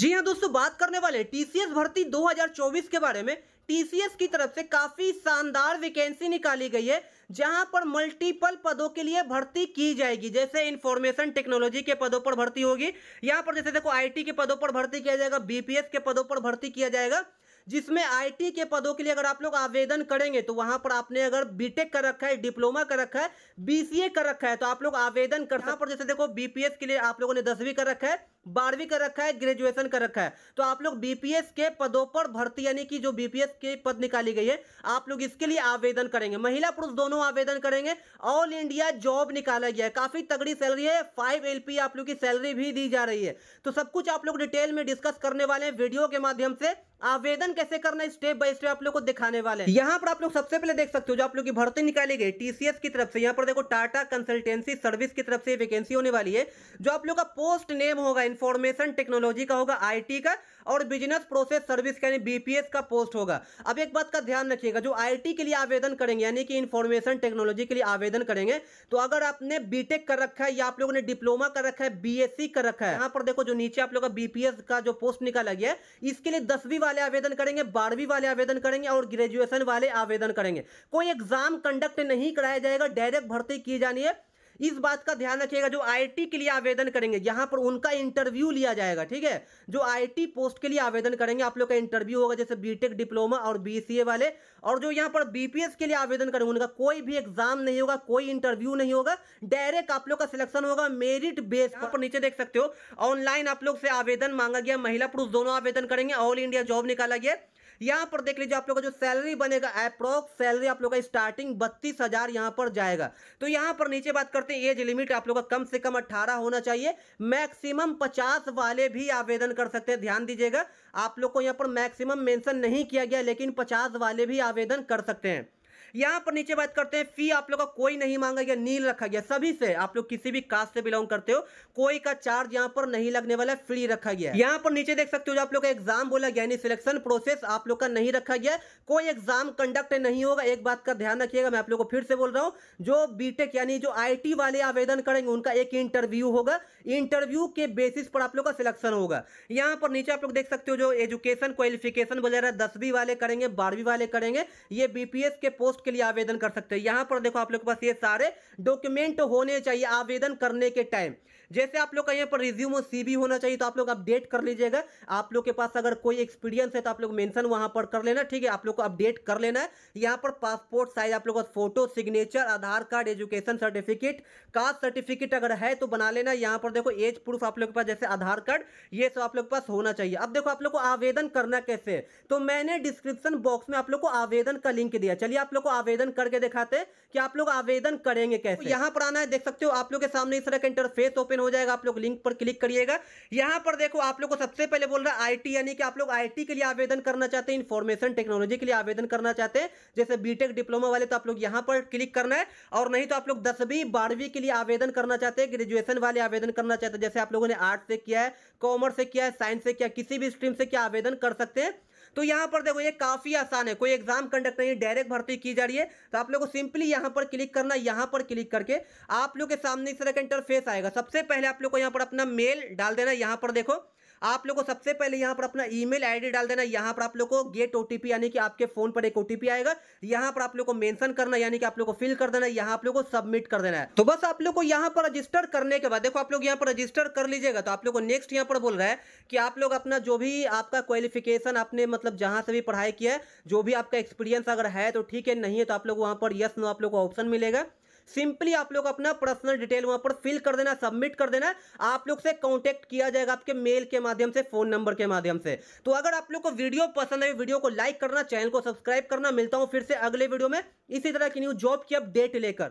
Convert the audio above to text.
जी हाँ दोस्तों बात करने वाले टीसीएस भर्ती 2024 के बारे में टीसीएस की तरफ से काफी शानदार वैकेंसी निकाली गई है जहां पर मल्टीपल पदों के लिए भर्ती की जाएगी जैसे इंफॉर्मेशन टेक्नोलॉजी के पदों पर भर्ती होगी यहां पर जैसे देखो आईटी के पदों पर भर्ती किया जाएगा बीपीएस के पदों पर भर्ती किया जाएगा जिसमें आईटी के पदों के लिए अगर आप लोग आवेदन करेंगे तो वहां पर आपने अगर बीटेक कर रखा है डिप्लोमा कर रखा है बीसीए कर रखा है तो आप लोग आवेदन कर यहाँ पर जैसे देखो बीपीएस के लिए आप लोगों ने दसवीं कर रखा है बारहवीं कर रखा है ग्रेजुएशन कर रखा है तो आप लोग बीपीएस के पदों पर भर्ती यानी कि जो बीपीएस के पद निकाली गई है आप लोग इसके लिए आवेदन करेंगे महिला पुरुष दोनों आवेदन करेंगे ऑल इंडिया जॉब निकाला गया है काफी तगड़ी सैलरी है फाइव एलपी आप लोग की सैलरी भी दी जा रही है तो सब कुछ आप लोग डिटेल में डिस्कस करने वाले हैं वीडियो के माध्यम से आवेदन कैसे करना है स्टेप बाय स्टेप आप लोग को दिखाने वाले हैं यहाँ पर आप लोग सबसे पहले देख सकते हो जो आप लोग की भर्ती निकाली गई टीसीएस की तरफ से यहाँ पर देखो टाटा कंसल्टेंसी सर्विस की तरफ से वैकेंसी होने वाली है जो आप लोग का पोस्ट नेम होगा इन्फॉर्मेशन टेक्नोलॉजी का होगा आई का और बिजनेस प्रोसेस सर्विस का यानी बीपीएस का पोस्ट होगा अब एक बात का ध्यान रखिएगा जो आई के लिए आवेदन करेंगे यानी कि इन्फॉर्मेशन टेक्नोलॉजी के लिए आवेदन करेंगे तो अगर आपने बीटेक कर रखा है या आप लोगों ने डिप्लोमा कर रखा है बी कर रखा है यहाँ पर देखो जो नीचे आप लोग का बीपीएस का जो पोस्ट निकाला गया है इसके लिए दसवीं वाले आवेदन करेंगे बारहवीं वाले आवेदन करेंगे और ग्रेजुएशन वाले आवेदन करेंगे कोई एग्जाम कंडक्ट नहीं कराया जाएगा डायरेक्ट भर्ती की जानी है इस बात का ध्यान रखिएगा जो आई के लिए आवेदन करेंगे यहां पर उनका इंटरव्यू लिया जाएगा ठीक है जो आई पोस्ट के लिए आवेदन करेंगे आप लोग का इंटरव्यू होगा जैसे बीटेक डिप्लोमा और बीसीए वाले और जो यहां पर बीपीएस के लिए आवेदन करेंगे उनका कोई भी एग्जाम नहीं होगा कोई इंटरव्यू नहीं होगा डायरेक्ट आप लोग का सिलेक्शन होगा मेरिट बेस पर नीचे देख सकते हो ऑनलाइन आप लोग से आवेदन मांगा गया महिला पुरुष दोनों आवेदन करेंगे ऑल इंडिया जॉब निकाला गया यहाँ पर देख लीजिए आप लोग का जो सैलरी बनेगा अप्रोक्स सैलरी आप लोग का स्टार्टिंग बत्तीस हज़ार यहाँ पर जाएगा तो यहाँ पर नीचे बात करते हैं एज लिमिट आप लोग का कम से कम अट्ठारह होना चाहिए मैक्सिमम पचास वाले भी आवेदन कर सकते हैं ध्यान दीजिएगा आप लोग को यहाँ पर मैक्सिमम मेंशन नहीं किया गया लेकिन पचास वाले भी आवेदन कर सकते हैं यहाँ पर नीचे बात करते हैं फी आप लोग का कोई नहीं मांगा गया नील रखा गया सभी से आप लोग किसी भी कास्ट से बिलोंग करते हो कोई का चार्ज यहाँ पर नहीं लगने वाला है फ्री रखा गया यहाँ पर नीचे देख सकते हो जो आप लोग का एग्जाम बोला गया यानी सिलेक्शन प्रोसेस आप लोग का नहीं रखा गया कोई एग्जाम कंडक्ट नहीं होगा एक बात का ध्यान रखिएगा मैं आप लोग को फिर से बोल रहा हूँ जो बीटेक यानी जो आई वाले आवेदन करेंगे उनका एक इंटरव्यू होगा इंटरव्यू के बेसिस पर आप लोग का सिलेक्शन होगा यहाँ पर नीचे आप लोग देख सकते हो जो एजुकेशन क्वालिफिकेशन वगैरह दसवीं वाले करेंगे बारहवीं वाले करेंगे ये बीपीएस के पोस्ट पोस्ट के लिए आवेदन कर सकते हैं यहाँ पर देखो आप लोग के पास ये सारे डॉक्यूमेंट होने चाहिए आवेदन करने के टाइम जैसे आप लोग का यहाँ पर रिज्यूम और सी होना चाहिए तो आप लोग अपडेट कर लीजिएगा आप लोग के पास अगर कोई एक्सपीरियंस है तो आप लोग मेंशन वहां पर कर लेना ठीक है आप लोग को अपडेट कर लेना है यहाँ पर पासपोर्ट साइज आप लोग का photo signature Aadhaar card education certificate caste certificate अगर है तो बना लेना यहाँ पर देखो एज प्रूफ आप लोग के पास जैसे आधार कार्ड ये सब आप लोग के पास होना चाहिए अब देखो आप लोग को आवेदन करना कैसे तो मैंने डिस्क्रिप्शन बॉक्स में आप लोग को आवेदन का लिंक दिया चलिए आप लोग को आवेदन करके दिखाते कि आप लोग आवेदन करेंगे कैसे तो यहाँ पर आना है देख सकते हो आप लोग के सामने इस तरह का इंटरफेस ओपन हो जाएगा आप लोग लिंक पर क्लिक करिएगा यहाँ पर देखो आप लोग को सबसे पहले बोल रहा है आईटी यानी कि आप लोग आई के लिए आवेदन करना चाहते हैं इन्फॉर्मेशन टेक्नोलॉजी के लिए आवेदन करना चाहते हैं जैसे बीटेक डिप्लोमा वाले तो आप लोग यहाँ पर क्लिक करना है और नहीं तो आप लोग दसवीं बारहवीं के लिए आवेदन करना चाहते हैं ग्रेजुएशन वाले आवेदन करना चाहते हैं जैसे आप लोगों ने आर्ट से किया है कॉमर्स से किया है साइंस से किया किसी भी स्ट्रीम से क्या आवेदन कर सकते हैं तो यहाँ पर देखो ये काफ़ी आसान है कोई एग्जाम कंडक्ट नहीं डायरेक्ट भर्ती की जा रही है तो आप लोग को सिंपली यहाँ पर क्लिक करना यहाँ पर क्लिक करके आप लोग के सामने इस तरह का इंटरफेस आएगा सबसे पहले आप लोग को यहाँ पर अपना मेल डाल देना यहाँ पर देखो आप लोगों को सबसे पहले यहाँ पर अपना ईमेल आईडी डाल देना यहाँ पर आप लोगों को गेट ओटीपी यानी कि आपके फोन पर एक ओटीपी आएगा यहाँ पर आप लोगों को मेंशन करना यानी कि आप लोगों को फिल कर देना यहाँ आप लोग को सबमिट कर देना है तो बस आप लोग को यहाँ पर रजिस्टर करने के बाद देखो आप लोग यहाँ पर रजिस्टर कर लीजिएगा तो आप लोग को नेक्स्ट यहाँ पर बोल रहा है कि आप लोग अपना जो भी आपका क्वालिफिकेशन आपने मतलब जहाँ से भी पढ़ाई किया है जो भी आपका एक्सपीरियंस अगर है तो ठीक है नहीं है तो आप लोग वहाँ पर यस नो आप लोग को ऑप्शन मिलेगा सिंपली आप लोग अपना पर्सनल डिटेल वहां पर फिल कर देना सबमिट कर देना आप लोग से कॉन्टेक्ट किया जाएगा आपके मेल के माध्यम से फोन नंबर के माध्यम से तो अगर आप लोग को वीडियो पसंद है वीडियो को लाइक करना चैनल को सब्सक्राइब करना मिलता हूं फिर से अगले वीडियो में इसी तरह की न्यू जॉब की अपडेट लेकर